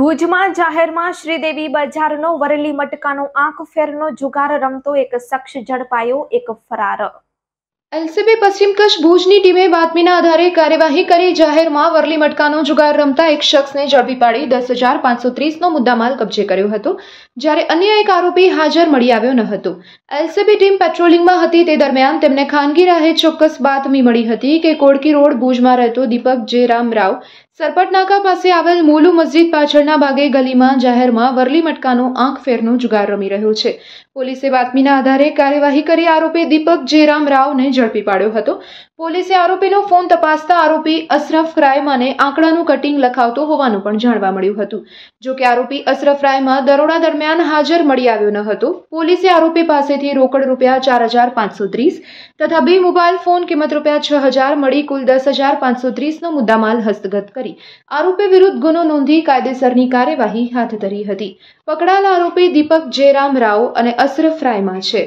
ભુજમાં જાહેરમાં શ્રીદેવી બજારનો વરેલી મટકાનો આંખ ફેરનો જુગાર રમતો એક શખ્સ ઝડપાયો એક ફરાર એલસીબી પશ્ચિમ કચ્છ ભુજની ટીમે બાતમીના આધારે કાર્યવાહી કરી જાહેરમાં વરલી મટકાનો જુગાર રમતા એક શખ્સને ઝડપી પાડી દસ હજાર પાંચસો ત્રીસનો મુદ્દામાલ કબજે કર્યો હતો જ્યારે અન્ય એક આરોપી હાજર મળી આવ્યો ન હતો એલસીબી ટીમ પેટ્રોલિંગમાં હતી તે દરમિયાન તેમને ખાનગી રાહે ચોક્કસ બાતમી મળી હતી કે કોડકી રોડ ભુજમાં રહેતો દીપક જે રામ રાવ સરપટનાકા પાસે આવેલ મોલુ મસ્જિદ પાછળના ભાગે ગલીમાં જાહેરમાં વરલી મટકાનો આંખ ફેરનો જુગાર રમી રહ્યો છે પોલીસે બાતમીના આધારે કાર્યવાહી કરી આરોપી દીપક જયરામ રાવને ઝડપી પાડ્યો હતો પોલીસે આરોપીનો ફોન તપાસતા આરોપી અશરફ ક્રાઇમ આંકડાનું કટિંગ લખાવતો હોવાનું પણ જાણવા મળ્યું હતું જો કે આરોપી અશરફ રાયમાં દરોડા દરમિયાન હાજર મળી આવ્યો ન હતો પોલીસે આરોપી પાસેથી રોકડ રૂપિયા ચાર હજાર પાંચસો ત્રીસ તથા બે મોબાઈલ ફોન કિંમત રૂપિયા છ હજાર મળી કુલ દસ હજાર પાંચસો ત્રીસનો મુદ્દામાલ હસ્તગત કરી આરોપી વિરુદ્ધ ગુનો નોંધી કાયદેસરની કાર્યવાહી હાથ ધરી હતી પકડાયેલા આરોપી દીપક જયરામ રાવ અને અશરફ રાયમાં છે